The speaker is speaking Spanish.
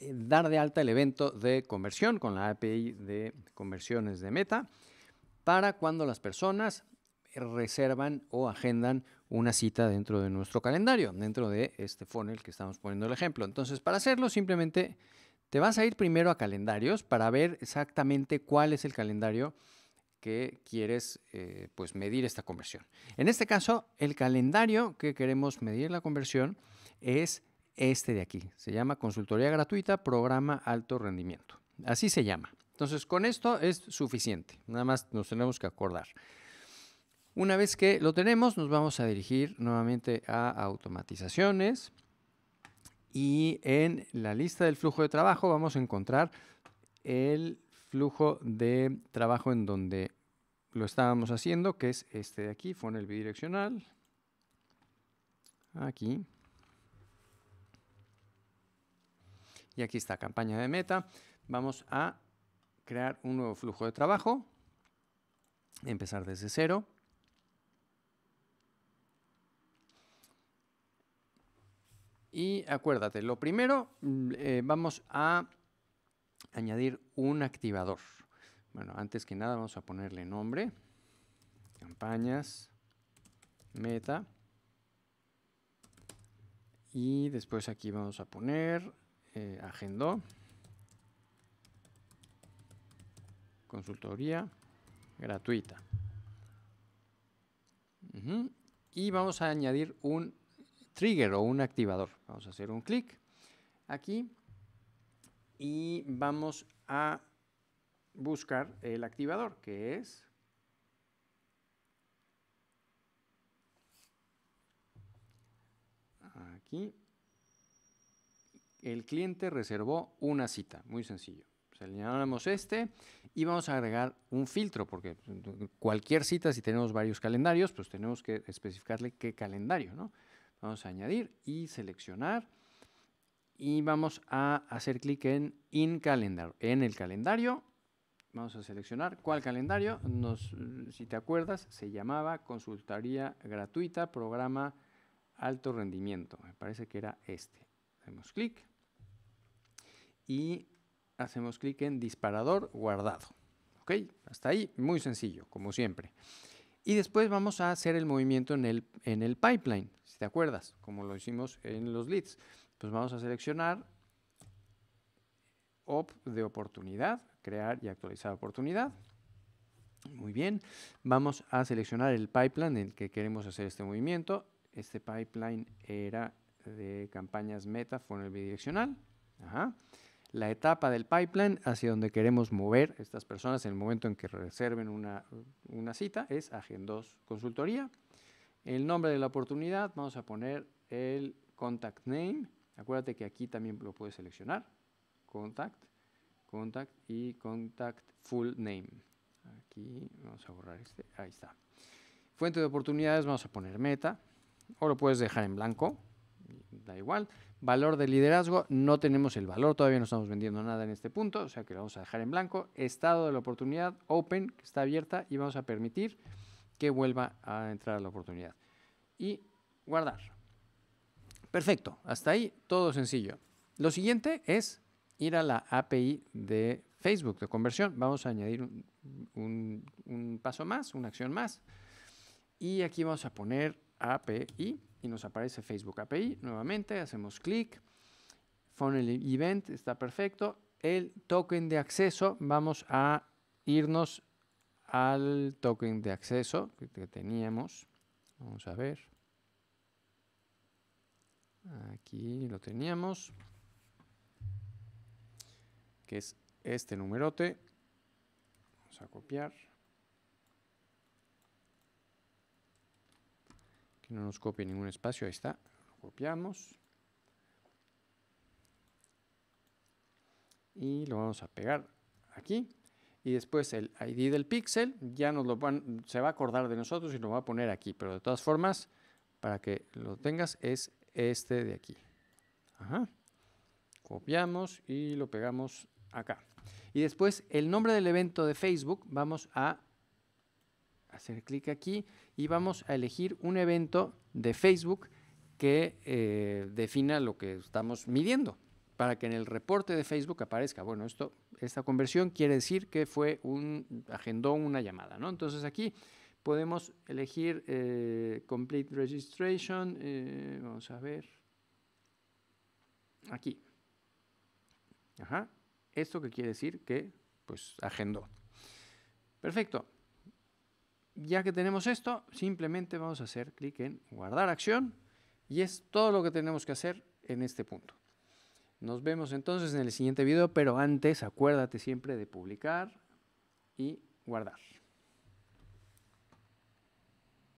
dar de alta el evento de conversión con la API de conversiones de Meta para cuando las personas reservan o agendan una cita dentro de nuestro calendario, dentro de este funnel que estamos poniendo el ejemplo. Entonces, para hacerlo, simplemente te vas a ir primero a calendarios para ver exactamente cuál es el calendario que quieres eh, pues medir esta conversión. En este caso, el calendario que queremos medir la conversión es este de aquí. Se llama Consultoría Gratuita Programa Alto Rendimiento. Así se llama. Entonces, con esto es suficiente. Nada más nos tenemos que acordar. Una vez que lo tenemos, nos vamos a dirigir nuevamente a automatizaciones. Y en la lista del flujo de trabajo vamos a encontrar el flujo de trabajo en donde lo estábamos haciendo, que es este de aquí, fue en el bidireccional. Aquí. Y aquí está, campaña de meta. Vamos a crear un nuevo flujo de trabajo. Empezar desde cero. Y acuérdate, lo primero eh, vamos a añadir un activador. Bueno, antes que nada vamos a ponerle nombre. Campañas, meta. Y después aquí vamos a poner eh, consultoría gratuita. Y vamos a añadir un trigger o un activador. Vamos a hacer un clic aquí y vamos a buscar el activador que es aquí el cliente reservó una cita, muy sencillo. Seleccionamos este y vamos a agregar un filtro, porque mm, cualquier cita, si tenemos varios calendarios, pues tenemos que especificarle qué calendario, ¿no? Vamos a añadir y seleccionar y vamos a hacer clic en In Calendar. En el calendario vamos a seleccionar cuál calendario. Mm, si te acuerdas, se llamaba consultaría gratuita, programa alto rendimiento. Me parece que era este. Hacemos clic y hacemos clic en disparador guardado. ¿Ok? Hasta ahí, muy sencillo, como siempre. Y después vamos a hacer el movimiento en el, en el pipeline, si te acuerdas, como lo hicimos en los leads. Pues vamos a seleccionar op de oportunidad, crear y actualizar oportunidad. Muy bien, vamos a seleccionar el pipeline en el que queremos hacer este movimiento. Este pipeline era de campañas meta el bidireccional. Ajá la etapa del pipeline hacia donde queremos mover estas personas en el momento en que reserven una, cita es 2 Consultoría. El nombre de la oportunidad, vamos a poner el contact name. Acuérdate que aquí también lo puedes seleccionar. Contact, contact y contact full name. Aquí vamos a borrar este, ahí está. Fuente de oportunidades, vamos a poner meta. O lo puedes dejar en blanco, da igual. Valor de liderazgo, no tenemos el valor, todavía no estamos vendiendo nada en este punto, o sea que lo vamos a dejar en blanco. Estado de la oportunidad, open, está abierta y vamos a permitir que vuelva a entrar a la oportunidad. Y guardar. Perfecto, hasta ahí todo sencillo. Lo siguiente es ir a la API de Facebook de conversión. Vamos a añadir un paso más, una acción más. Y aquí vamos a poner API y nos aparece Facebook API nuevamente, hacemos clic, funnel event está perfecto, el token de acceso, vamos a irnos al token de acceso que teníamos, vamos a ver, aquí lo teníamos, que es este numerote, vamos a copiar, no nos copie ningún espacio, ahí está, lo copiamos. Y lo vamos a pegar aquí. Y después el ID del pixel ya nos lo se va a acordar de nosotros y lo va a poner aquí. Pero de todas formas, para que lo tengas, es este de aquí. Copiamos y lo pegamos acá. Y después el nombre del evento de Facebook vamos a hacer clic aquí y vamos a elegir un evento de Facebook que eh, defina lo que estamos midiendo para que en el reporte de Facebook aparezca, bueno, esto, esta conversión quiere decir que fue un, agendó una llamada, ¿no? Entonces aquí podemos elegir eh, Complete Registration, eh, vamos a ver, aquí. Ajá, esto que quiere decir que, pues, agendó. Perfecto, ya que tenemos esto, simplemente vamos a hacer clic en guardar acción y es todo lo que tenemos que hacer en este punto. Nos vemos entonces en el siguiente video, pero antes acuérdate siempre de publicar y guardar.